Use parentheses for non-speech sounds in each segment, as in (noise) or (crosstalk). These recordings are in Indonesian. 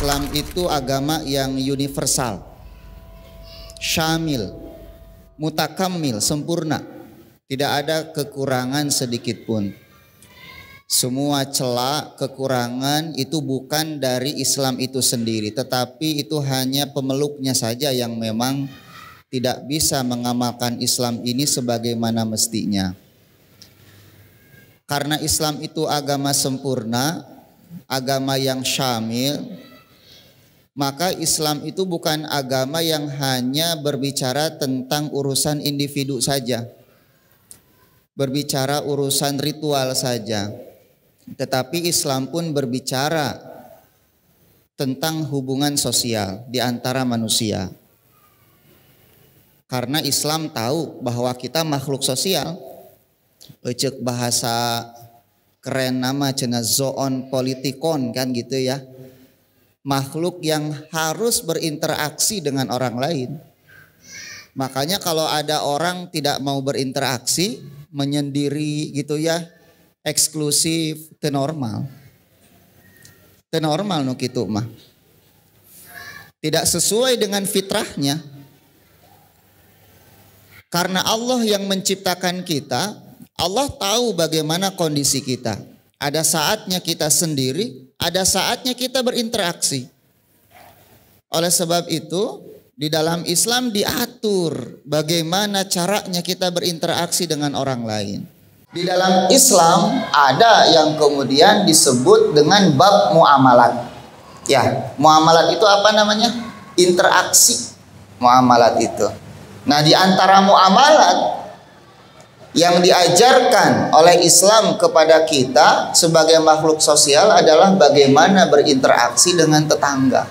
Islam itu agama yang universal, syamil, mutakamil, sempurna. Tidak ada kekurangan sedikit pun. Semua celah, kekurangan itu bukan dari Islam itu sendiri, tetapi itu hanya pemeluknya saja yang memang tidak bisa mengamalkan Islam ini sebagaimana mestinya. Karena Islam itu agama sempurna, agama yang syamil, maka Islam itu bukan agama yang hanya berbicara tentang urusan individu saja, berbicara urusan ritual saja, tetapi Islam pun berbicara tentang hubungan sosial di antara manusia. Karena Islam tahu bahwa kita makhluk sosial, ecek bahasa keren nama cina zoon politikon kan gitu ya makhluk yang harus berinteraksi dengan orang lain. Makanya kalau ada orang tidak mau berinteraksi, menyendiri gitu ya, eksklusif, tenormal, tenormal nuk Itu mah. Tidak sesuai dengan fitrahnya. Karena Allah yang menciptakan kita, Allah tahu bagaimana kondisi kita. Ada saatnya kita sendiri, ada saatnya kita berinteraksi. Oleh sebab itu, di dalam Islam diatur bagaimana caranya kita berinteraksi dengan orang lain. Di dalam Islam ada yang kemudian disebut dengan bab muamalat. Ya, muamalat itu apa namanya? Interaksi muamalat itu. Nah, di antara muamalat yang diajarkan oleh Islam kepada kita sebagai makhluk sosial adalah bagaimana berinteraksi dengan tetangga.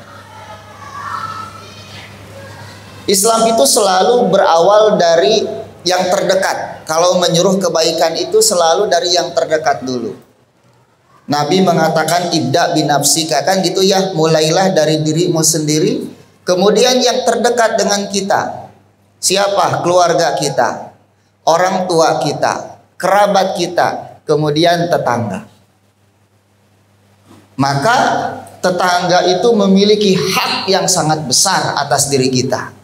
Islam itu selalu berawal dari yang terdekat. Kalau menyuruh kebaikan itu selalu dari yang terdekat dulu. Nabi mengatakan tidak binafsika kan gitu ya, mulailah dari dirimu sendiri, kemudian yang terdekat dengan kita. Siapa? Keluarga kita orang tua kita, kerabat kita, kemudian tetangga. Maka tetangga itu memiliki hak yang sangat besar atas diri kita.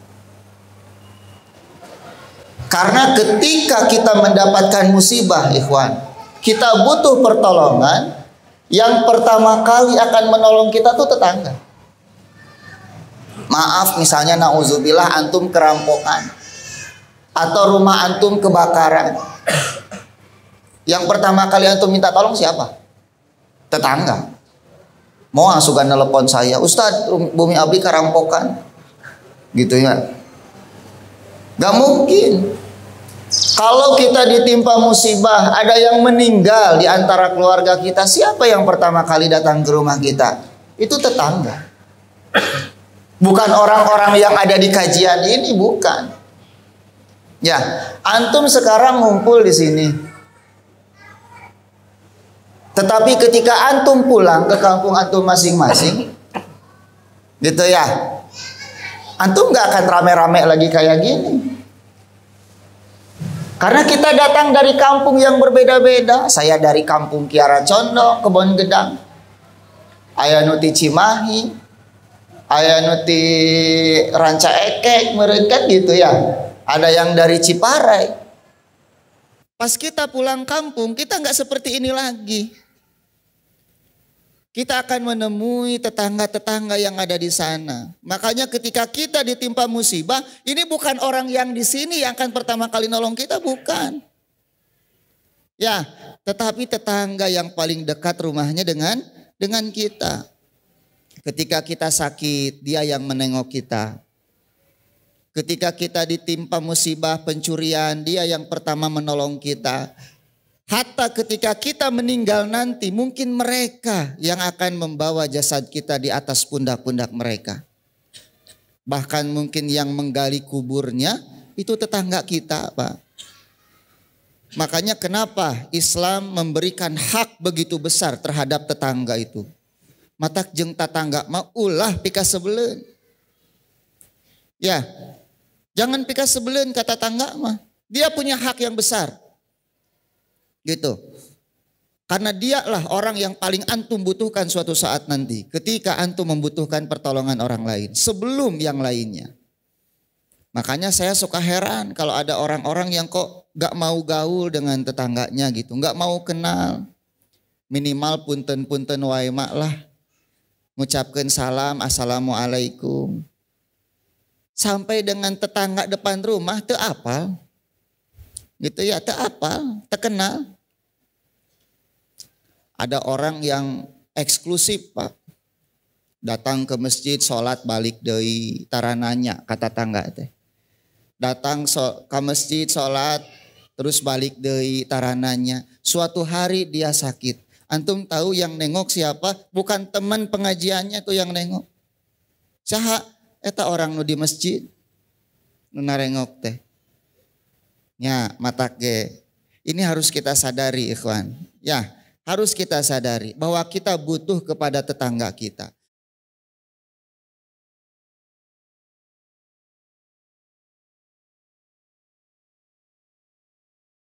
Karena ketika kita mendapatkan musibah, ikhwan, kita butuh pertolongan, yang pertama kali akan menolong kita tuh tetangga. Maaf misalnya nauzubillah antum kerampokan atau rumah antum kebakaran. Yang pertama kali antum minta tolong siapa? Tetangga. Mau asukan telepon saya, Ustadz bumi abdi karampokan. Gitu ya. Gak mungkin. Kalau kita ditimpa musibah, ada yang meninggal di antara keluarga kita, siapa yang pertama kali datang ke rumah kita? Itu tetangga. Bukan orang-orang yang ada di kajian ini, bukan. Ya, antum sekarang ngumpul di sini. Tetapi ketika antum pulang ke kampung antum masing-masing, (laughs) gitu ya, antum nggak akan rame-rame lagi kayak gini. Karena kita datang dari kampung yang berbeda-beda. Saya dari kampung Kiara Condong, Kebon Gedang. Ayah Nuti Cimahi. Ayah Nuti Ranca Ekek, mereka gitu ya. Ada yang dari Ciparai. Pas kita pulang kampung, kita nggak seperti ini lagi. Kita akan menemui tetangga-tetangga yang ada di sana. Makanya ketika kita ditimpa musibah, ini bukan orang yang di sini yang akan pertama kali nolong kita, bukan. Ya, tetapi tetangga yang paling dekat rumahnya dengan dengan kita. Ketika kita sakit, dia yang menengok kita. Ketika kita ditimpa musibah pencurian, dia yang pertama menolong kita. Hatta ketika kita meninggal nanti, mungkin mereka yang akan membawa jasad kita di atas pundak-pundak mereka. Bahkan mungkin yang menggali kuburnya itu tetangga kita, Pak. Makanya kenapa Islam memberikan hak begitu besar terhadap tetangga itu. Matak jeng tetangga maulah pika sebelum. Ya, Jangan pika sebelin kata tangga mah. Dia punya hak yang besar. Gitu. Karena dialah orang yang paling antum butuhkan suatu saat nanti. Ketika antum membutuhkan pertolongan orang lain. Sebelum yang lainnya. Makanya saya suka heran kalau ada orang-orang yang kok gak mau gaul dengan tetangganya gitu. Gak mau kenal. Minimal punten-punten waimak lah. Ngucapkan salam, assalamualaikum sampai dengan tetangga depan rumah itu apa, Gitu ya, itu apa, terkenal. Ada orang yang eksklusif, Pak. Datang ke masjid, sholat balik dari tarananya, kata tangga teh. Datang ke masjid, sholat, terus balik dari tarananya. Suatu hari dia sakit. Antum tahu yang nengok siapa? Bukan teman pengajiannya tuh yang nengok. Saha Eta orang nu di masjid nu narengok teh. Ya, mata ge. Ini harus kita sadari ikhwan. Ya, harus kita sadari bahwa kita butuh kepada tetangga kita.